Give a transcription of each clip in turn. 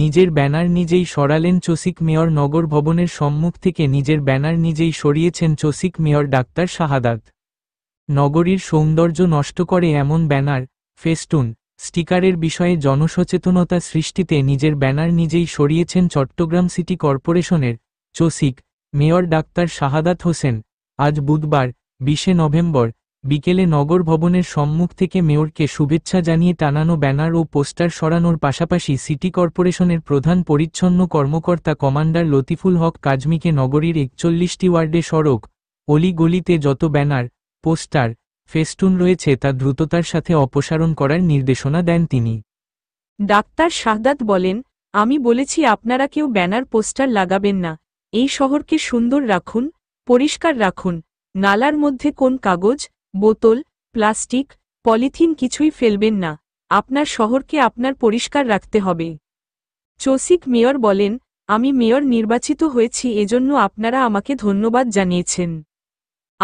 নিজের ব্যানার নিজেই সরালেন চসিক মেয়র নগর ভবনের সম্মুখ থেকে নিজের ব্যানার নিজেই সরিয়েছেন চসিক মেয়র ডাক্তার শাহাদাত নগরীর সৌন্দর্য নষ্ট করে এমন ব্যানার ফেস্টুন স্টিকারের বিষয়ে জনসচেতনতা সৃষ্টিতে নিজের ব্যানার নিজেই সরিয়েছেন চট্টগ্রাম সিটি কর্পোরেশনের চসিক মেয়র ডাক্তার শাহাদাত হোসেন আজ বুধবার বিশে নভেম্বর বিকেলে নগর ভবনের সম্মুখ থেকে মেয়রকে শুভেচ্ছা জানিয়ে টানানো ব্যানার ও পোস্টার সরানোর পাশাপাশি সিটি কর্পোরেশনের প্রধান পরিচ্ছন্ন কর্মকর্তা কমান্ডার লতিফুল হক কাজমিকে নগরীর একচল্লিশটি ওয়ার্ডে সড়ক অলিগলিতে যত ব্যানার পোস্টার ফেস্টুন রয়েছে তা দ্রুততার সাথে অপসারণ করার নির্দেশনা দেন তিনি ডাক্তার শাহদাত বলেন আমি বলেছি আপনারা কেউ ব্যানার পোস্টার লাগাবেন না এই শহরকে সুন্দর রাখুন পরিষ্কার রাখুন নালার মধ্যে কোন কাগজ বোতল প্লাস্টিক পলিথিন কিছুই ফেলবেন না আপনার শহরকে আপনার পরিষ্কার রাখতে হবে চসিক মেয়র বলেন আমি মেয়র নির্বাচিত হয়েছি এজন্য আপনারা আমাকে ধন্যবাদ জানিয়েছেন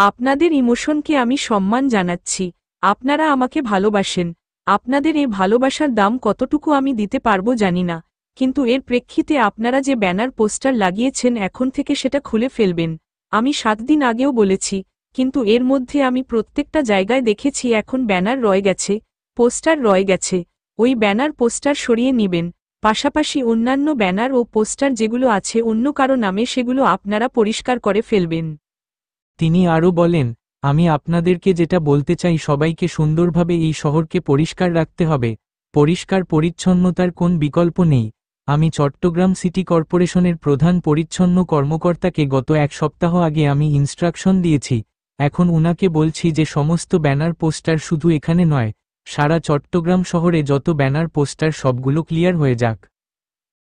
আপনাদের ইমোশনকে আমি সম্মান জানাচ্ছি আপনারা আমাকে ভালোবাসেন আপনাদের এই ভালোবাসার দাম কতটুকু আমি দিতে পারবো জানি না কিন্তু এর প্রেক্ষিতে আপনারা যে ব্যানার পোস্টার লাগিয়েছেন এখন থেকে সেটা খুলে ফেলবেন আমি সাত দিন আগেও বলেছি কিন্তু এর মধ্যে আমি প্রত্যেকটা জায়গায় দেখেছি এখন ব্যানার রয়ে গেছে পোস্টার রয়ে গেছে ওই ব্যানার পোস্টার সরিয়ে নিবেন পাশাপাশি অন্যান্য ব্যানার ও পোস্টার যেগুলো আছে অন্য কারো নামে সেগুলো আপনারা পরিষ্কার করে ফেলবেন তিনি আরও বলেন আমি আপনাদেরকে যেটা বলতে চাই সবাইকে সুন্দরভাবে এই শহরকে পরিষ্কার রাখতে হবে পরিষ্কার পরিচ্ছন্নতার কোন বিকল্প নেই আমি চট্টগ্রাম সিটি কর্পোরেশনের প্রধান পরিচ্ছন্ন কর্মকর্তাকে গত এক সপ্তাহ আগে আমি ইনস্ট্রাকশন দিয়েছি এখন উনাকে বলছি যে সমস্ত ব্যানার পোস্টার শুধু এখানে নয় সারা চট্টগ্রাম শহরে যত ব্যানার পোস্টার সবগুলো ক্লিয়ার হয়ে যাক